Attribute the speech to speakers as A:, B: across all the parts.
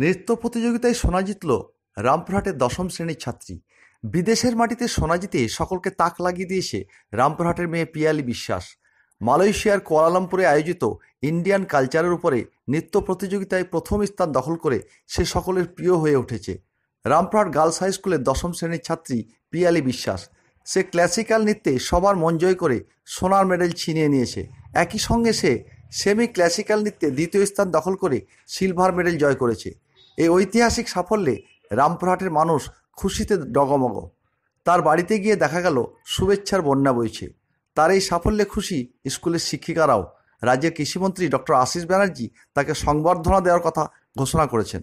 A: নৃত্য প্রতিযোগিতায় সোনা জিতল রামপুরহাটের দশম শ্রেণীর ছাত্রী বিদেশের মাটিতে সোনা জিতে সকলকে তাক লাগিয়ে দিয়েছে রামপুরহাটের মেয়ে পিয়ালি বিশ্বাস মালয়েশিয়ার কোয়ালালামপুরে আয়োজিত ইন্ডিয়ান কালচারের উপরে নৃত্য প্রতিযোগিতায় প্রথম স্থান দখল করে সে সকলের প্রিয় হয়ে উঠেছে রামপুরহাট গার্লস হাই স্কুলের দশম শ্রেণীর ছাত্রী পিয়ালি বিশ্বাস সে ক্লাসিক্যাল নৃত্যে সবার মন জয় করে সোনার মেডেল ছিনিয়ে নিয়েছে একই সঙ্গে সে সেমি ক্লাসিক্যাল নৃত্যে দ্বিতীয় স্থান দখল করে সিলভার মেডেল জয় করেছে এই ঐতিহাসিক সাফল্যে রামপুরহাটের মানুষ খুশিতে ডগমগ তার বাড়িতে গিয়ে দেখা গেল শুভেচ্ছার বন্যা বইছে তার এই সাফল্যে খুশি স্কুলের শিক্ষিকারাও রাজ্যের কৃষিমন্ত্রী ডক্টর আশিস ব্যানার্জি তাকে সংবর্ধনা দেওয়ার কথা ঘোষণা করেছেন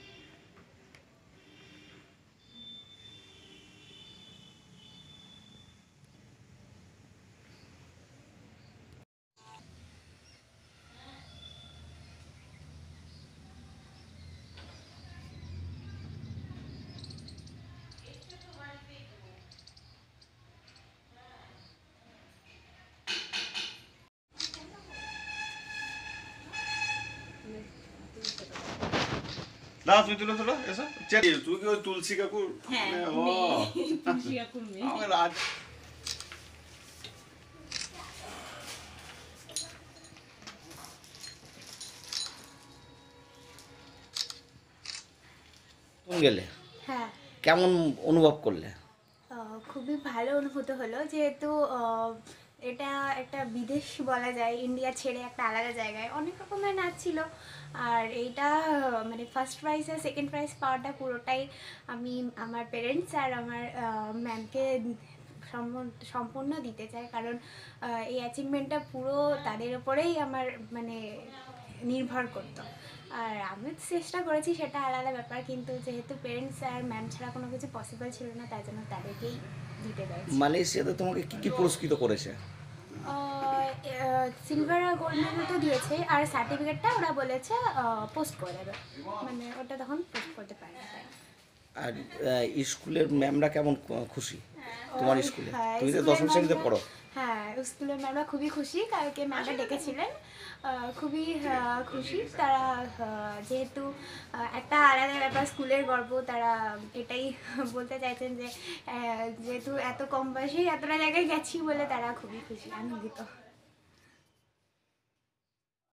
A: না তুমি তুলে তোলো এসো কি ওই তুলসী কাকুর হ্যাঁ, মানে, গেলে হ্যাঁ। কেমন অনুভব করলে
B: খুবই ভালো অনুভূত হলো যেহেতু এটা একটা বিদেশ বলা যায় ইন্ডিয়া ছেড়ে একটা আলাদা জায়গায় অনেক রকমের নাচ ছিল আর এইটা মানে ফার্স্ট প্রাইজ আর সেকেন্ড প্রাইজ পাওয়াটা পুরোটাই আমি আমার পেরেন্টস আর আমার ম্যামকে সম্পূর্ণ দিতে চাই কারণ এই অ্যাচিভমেন্টটা পুরো তাদের ওপরেই আমার মানে নির্ভর করতো আর আমি চেষ্টা করেছি সেটা আলাদা ব্যাপার কিন্তু যেহেতু পেরেন্টস আর ম্যাম ছাড়া কোনো কিছু পসিবল ছিল না তাই জন্য তাদেরকেই দিতে গেছি
A: মালয়েশিয়াতে তোমাকে কি কি পুরস্কৃত করেছে
B: সিলভার আর গোল্ড মেডেল তো দিয়েছে আর সার্টিফিকেটটা ওরা বলেছে পোস্ট করে দেবে মানে ওটা তখন পোস্ট করতে পারে
A: আর স্কুলের ম্যামরা কেমন খুশি হ্যাঁ, তোমার স্কুলে হ্যাঁ, তুমি তো দশম শ্রেণীতে পড়ো
B: হ্যাঁ স্কুলের ম্যামরা খুবই খুশি কালকে ম্যামরা ডেকেছিলেন খুবই খুশি তারা যেহেতু একটা আলাদা ব্যাপার স্কুলের গর্ব তারা এটাই বলতে চাইছেন যে যেহেতু এত কম বয়সেই এতটা জায়গায় গেছি বলে তারা খুবই খুশি আনন্দিত